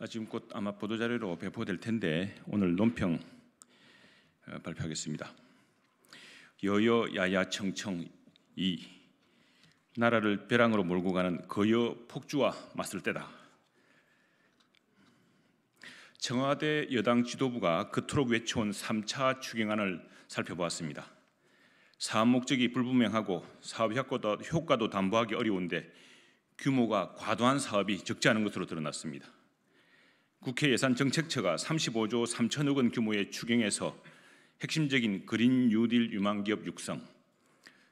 아, 지금 곧 아마 보도자료로 배포될 텐데 오늘 논평 어, 발표하겠습니다. 여여야야청청 이 나라를 벼랑으로 몰고 가는 거여 폭주와 맞설 때다. 청와대 여당 지도부가 그토록 외쳐온 3차 추경안을 살펴보았습니다. 사업 목적이 불분명하고 사업 효과도, 효과도 담보하기 어려운데 규모가 과도한 사업이 적지 않은 것으로 드러났습니다. 국회 예산정책처가 35조 3천억 원 규모의 추경에서 핵심적인 그린 뉴딜 유망기업 육성,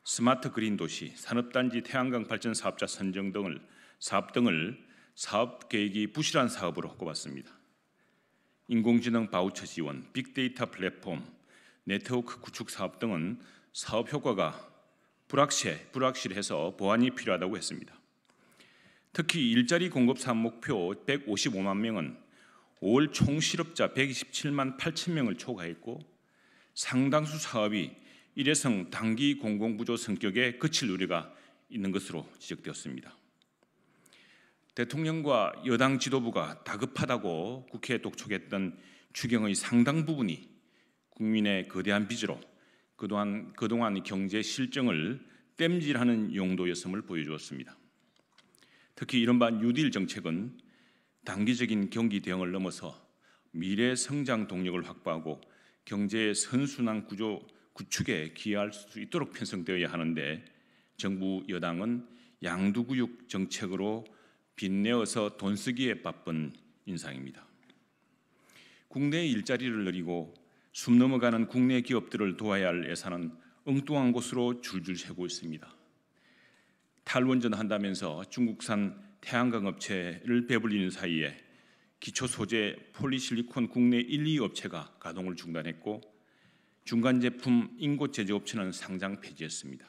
스마트 그린 도시, 산업단지 태양광 발전 사업자 선정 등을 사업 등을 사업 계획이 부실한 사업으로 꼽았습니다. 인공지능 바우처 지원, 빅데이터 플랫폼, 네트워크 구축 사업 등은 사업 효과가 불확실, 불확실해서 보완이 필요하다고 했습니다. 특히 일자리 공급 사업 목표 155만 명은 5월 총 실업자 127만 8천 명을 초과했고 상당수 사업이 일회성 단기 공공부조 성격에 그칠 우려가 있는 것으로 지적되었습니다. 대통령과 여당 지도부가 다급하다고 국회에 독촉했던 추경의 상당 부분이 국민의 거대한 빚으로 그동안, 그동안 경제 실정을 땜질하는 용도였음을 보여주었습니다. 특히 이른바 뉴딜 정책은 단기적인 경기 대응을 넘어서 미래 성장 동력을 확보하고 경제의 선순환 구조 구축에 기여할 수 있도록 편성되어야 하는데 정부 여당은 양두구육 정책으로 빚내어서 돈 쓰기에 바쁜 인상입니다. 국내 일자리를 늘리고 숨 넘어가는 국내 기업들을 도와야 할 예산은 엉뚱한 곳으로 줄줄 새고 있습니다. 탈원전 한다면서 중국산 태양광 업체를 배불리는 사이에 기초 소재 폴리실리콘 국내 1, 2 업체가 가동을 중단했고 중간 제품 인고 제조 업체는 상장 폐지했습니다.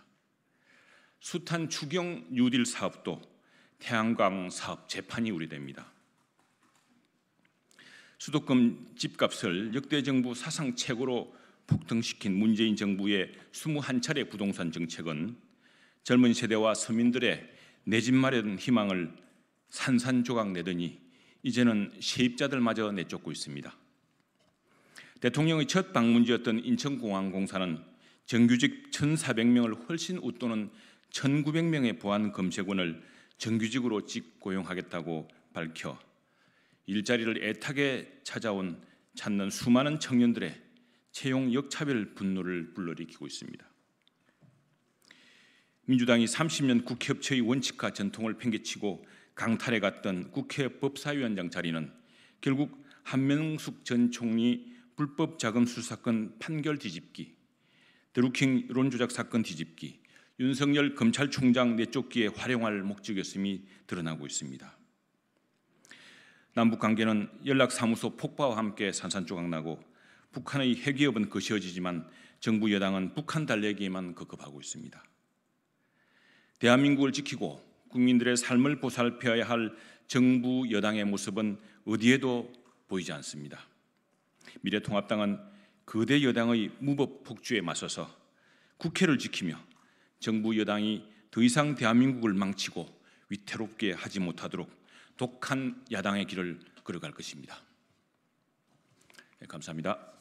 숱한 추경 뉴딜 사업도 태양광 사업 재판이 우려됩니다. 수도권 집값을 역대 정부 사상 최고로 폭등시킨 문재인 정부의 21차례 부동산 정책은 젊은 세대와 서민들의 내집 마련 희망을 산산조각 내더니 이제는 세입자들마저 내쫓고 있습니다. 대통령의 첫 방문지였던 인천공항공사는 정규직 1,400명을 훨씬 웃도는 1,900명의 보안 검색원을 정규직으로 직고용하겠다고 밝혀 일자리를 애타게 찾아온 찾는 수많은 청년들의 채용 역차별 분노를 불러일으키고 있습니다. 민주당이 30년 국회협체의 원칙과 전통을 팽개치고 강탈해 갔던 국회 법사위원장 자리는 결국 한명숙 전 총리 불법 자금 수사건 판결 뒤집기, 드루킹 론 조작 사건 뒤집기, 윤석열 검찰총장 내쫓기에 활용할 목적이었음이 드러나고 있습니다. 남북 관계는 연락사무소 폭파와 함께 산산조각나고 북한의 핵기업은 거시어지지만 정부 여당은 북한 달래기에만 급급하고 있습니다. 대한민국을 지키고 국민들의 삶을 보살펴야 할 정부 여당의 모습은 어디에도 보이지 않습니다. 미래통합당은 거대 여당의 무법 폭주에 맞서서 국회를 지키며 정부 여당이 더 이상 대한민국을 망치고 위태롭게 하지 못하도록 독한 야당의 길을 걸어갈 것입니다. 네, 감사합니다.